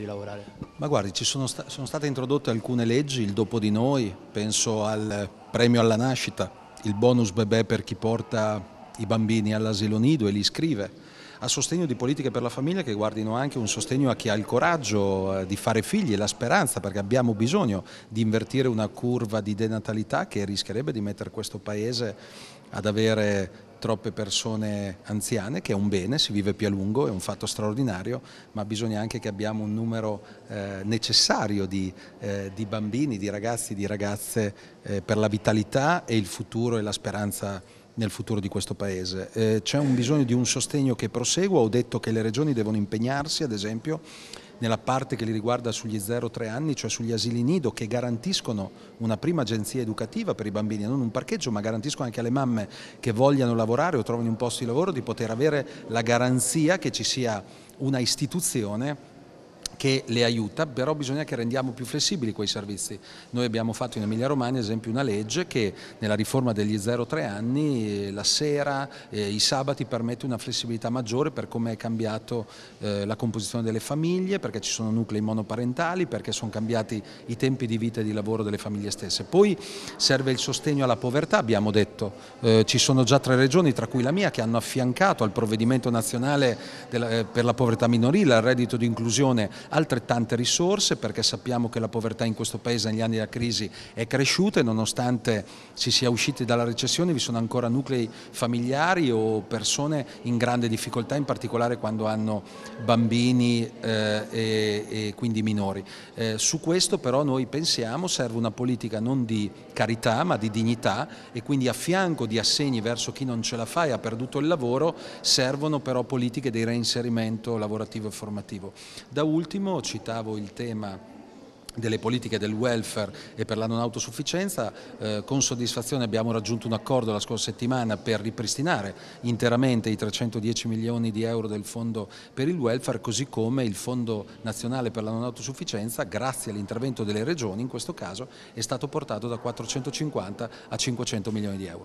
di lavorare? Ma guardi, ci sono, sta sono state introdotte alcune leggi, il dopo di noi, penso al premio alla nascita, il bonus bebè per chi porta i bambini all'asilo nido e li iscrive, a sostegno di politiche per la famiglia che guardino anche un sostegno a chi ha il coraggio eh, di fare figli e la speranza, perché abbiamo bisogno di invertire una curva di denatalità che rischierebbe di mettere questo Paese ad avere troppe persone anziane, che è un bene, si vive più a lungo, è un fatto straordinario, ma bisogna anche che abbiamo un numero eh, necessario di, eh, di, bambini, di ragazzi, di ragazze eh, per la vitalità e il futuro e la speranza nel futuro di questo Paese. Eh, c'è un bisogno di un sostegno che prosegua, ho detto che le regioni devono impegnarsi ad esempio nella parte che li riguarda sugli 0-3 anni, cioè sugli asili nido che garantiscono una prima agenzia educativa per i bambini, non un parcheggio, ma garantiscono anche alle mamme che vogliano lavorare o trovano un posto di lavoro di poter avere la garanzia che ci sia una istituzione che le aiuta, però bisogna che rendiamo più flessibili quei servizi. Noi abbiamo fatto in Emilia Romagna, ad esempio, una legge che nella riforma degli 0-3 anni, eh, la sera, eh, i sabati permette una flessibilità maggiore per come è cambiato eh, la composizione delle famiglie, perché ci sono nuclei monoparentali, perché sono cambiati i tempi di vita e di lavoro delle famiglie stesse. Poi serve il sostegno alla povertà, abbiamo detto, eh, ci sono già tre regioni, tra cui la mia, che hanno affiancato al provvedimento nazionale della, eh, per la povertà minorile, al reddito di inclusione, altrettante risorse perché sappiamo che la povertà in questo Paese negli anni della crisi è cresciuta e nonostante si sia usciti dalla recessione vi sono ancora nuclei familiari o persone in grande difficoltà, in particolare quando hanno bambini eh, e, e, quindi minori. Eh, su questo però noi pensiamo serve una politica non di carità ma di dignità e quindi a fianco di assegni verso chi non ce la fa e ha perduto il lavoro servono però politiche di reinserimento lavorativo e formativo. Da ultimo ultimo citavo il tema delle politiche del welfare e per la non autosufficienza, eh, con soddisfazione abbiamo raggiunto un accordo la scorsa settimana per ripristinare interamente i 310 milioni di euro del fondo per il welfare, così come il fondo nazionale per la non autosufficienza, grazie all'intervento delle regioni in questo caso, è stato portato da 450 a 500 milioni di euro.